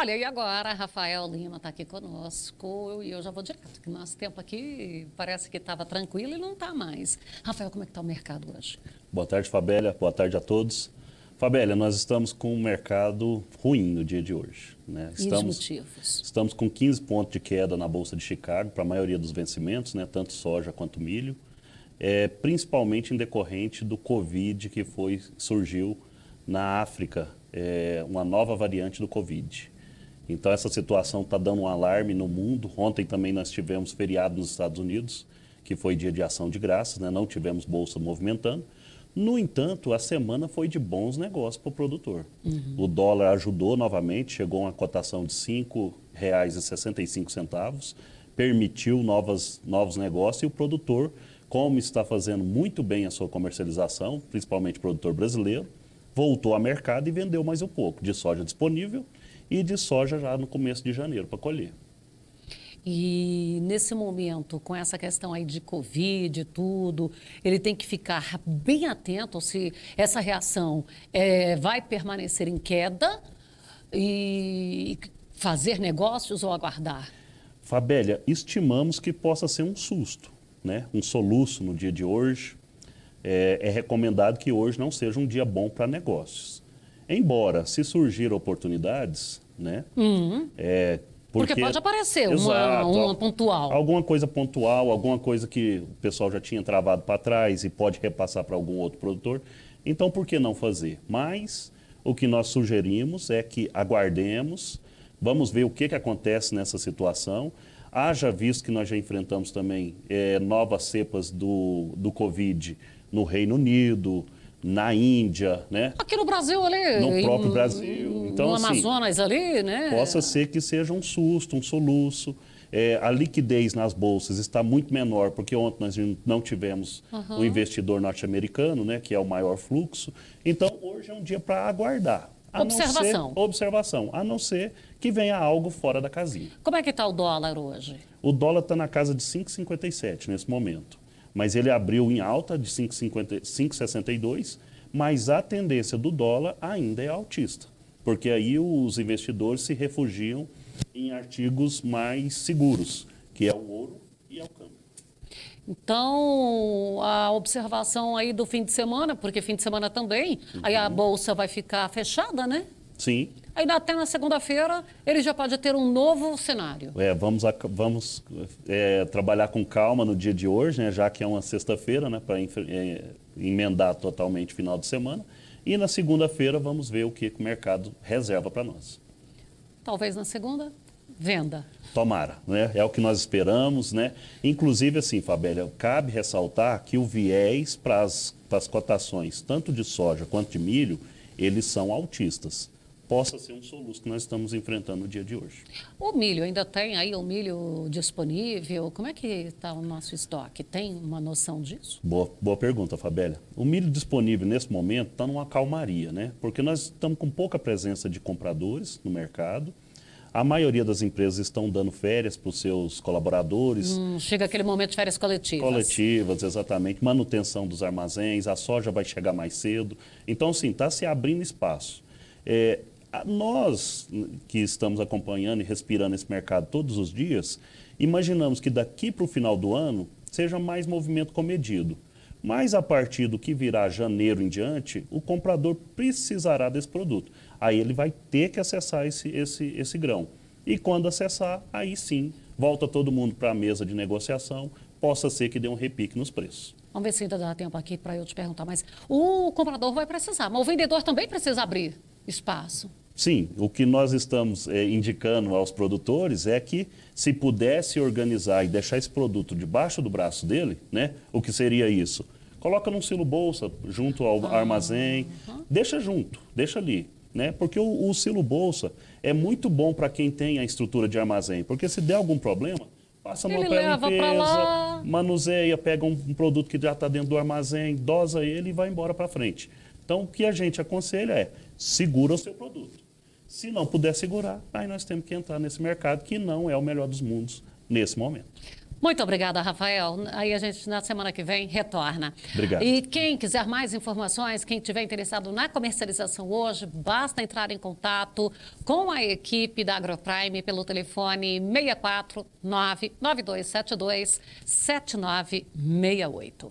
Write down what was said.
Olha, e agora Rafael Lima está aqui conosco e eu já vou direto, que nosso tempo aqui parece que estava tranquilo e não está mais. Rafael, como é que está o mercado hoje? Boa tarde, Fabélia. Boa tarde a todos. Fabélia, nós estamos com um mercado ruim no dia de hoje. Né? Estamos, motivos? Estamos com 15 pontos de queda na Bolsa de Chicago para a maioria dos vencimentos, né? tanto soja quanto milho, é, principalmente em decorrente do Covid que foi, surgiu na África, é, uma nova variante do Covid. Então, essa situação está dando um alarme no mundo. Ontem também nós tivemos feriado nos Estados Unidos, que foi dia de ação de graças, né? não tivemos bolsa movimentando. No entanto, a semana foi de bons negócios para o produtor. Uhum. O dólar ajudou novamente, chegou a uma cotação de R$ 5,65, permitiu novas, novos negócios e o produtor, como está fazendo muito bem a sua comercialização, principalmente o produtor brasileiro, voltou ao mercado e vendeu mais um pouco de soja disponível e de soja já no começo de janeiro para colher. E nesse momento, com essa questão aí de Covid e tudo, ele tem que ficar bem atento se essa reação é, vai permanecer em queda e fazer negócios ou aguardar? Fabélia, estimamos que possa ser um susto, né? um soluço no dia de hoje. É, é recomendado que hoje não seja um dia bom para negócios. Embora, se surgir oportunidades, né? Uhum. É, porque, porque, pode aparecer exato, uma, uma, pontual. Alguma coisa pontual, alguma coisa que o pessoal já tinha travado para trás e pode repassar para algum outro produtor. Então, por que não fazer? Mas o que nós sugerimos é que aguardemos, vamos ver o que, que acontece nessa situação. Haja visto que nós já enfrentamos também é, novas cepas do, do Covid no Reino Unido, na Índia, né? Aqui no Brasil ali. No próprio em, Brasil. Então, no assim, Amazonas ali, né? Possa ser que seja um susto, um soluço. É, a liquidez nas bolsas está muito menor, porque ontem nós não tivemos uhum. o investidor norte-americano, né, que é o maior fluxo. Então, hoje é um dia para aguardar. A observação. Ser, observação, a não ser que venha algo fora da casinha. Como é que está o dólar hoje? O dólar está na casa de 5,57 nesse momento mas ele abriu em alta de 5,62, mas a tendência do dólar ainda é altista, porque aí os investidores se refugiam em artigos mais seguros, que é o ouro e é o câmbio. Então, a observação aí do fim de semana, porque fim de semana também, uhum. aí a uhum. bolsa vai ficar fechada, né? Sim. Aí até na segunda-feira ele já pode ter um novo cenário. É, vamos, a, vamos é, trabalhar com calma no dia de hoje, né, já que é uma sexta-feira, né, para é, emendar totalmente o final de semana. E na segunda-feira vamos ver o que o mercado reserva para nós. Talvez na segunda, venda. Tomara, né? É o que nós esperamos, né? Inclusive, assim, Fabélia, cabe ressaltar que o viés para as cotações, tanto de soja quanto de milho, eles são altistas possa ser um soluço que nós estamos enfrentando no dia de hoje. O milho, ainda tem aí o milho disponível? Como é que está o nosso estoque? Tem uma noção disso? Boa, boa pergunta, Fabélia. O milho disponível nesse momento está numa calmaria, né? Porque nós estamos com pouca presença de compradores no mercado. A maioria das empresas estão dando férias para os seus colaboradores. Hum, chega aquele momento de férias coletivas. Coletivas, exatamente. Manutenção dos armazéns, a soja vai chegar mais cedo. Então, sim, está se abrindo espaço. É, nós que estamos acompanhando e respirando esse mercado todos os dias, imaginamos que daqui para o final do ano seja mais movimento comedido. Mas a partir do que virá janeiro em diante, o comprador precisará desse produto. Aí ele vai ter que acessar esse, esse, esse grão. E quando acessar, aí sim, volta todo mundo para a mesa de negociação, possa ser que dê um repique nos preços. Vamos ver se ainda dá tempo aqui para eu te perguntar, mas o comprador vai precisar, mas o vendedor também precisa abrir espaço. Sim, o que nós estamos é, indicando aos produtores é que se pudesse organizar e deixar esse produto debaixo do braço dele, né, o que seria isso? Coloca num silo bolsa junto ao ah, armazém, uh -huh. deixa junto, deixa ali, né? Porque o, o silo bolsa é muito bom para quem tem a estrutura de armazém, porque se der algum problema, passa a mão para limpeza, manuseia, pega um, um produto que já está dentro do armazém, dosa ele e vai embora para frente. Então, o que a gente aconselha é segura o seu produto. Se não puder segurar, aí nós temos que entrar nesse mercado que não é o melhor dos mundos nesse momento. Muito obrigada, Rafael. Aí a gente, na semana que vem, retorna. Obrigado. E quem quiser mais informações, quem estiver interessado na comercialização hoje, basta entrar em contato com a equipe da Agroprime pelo telefone 649 9272 7968.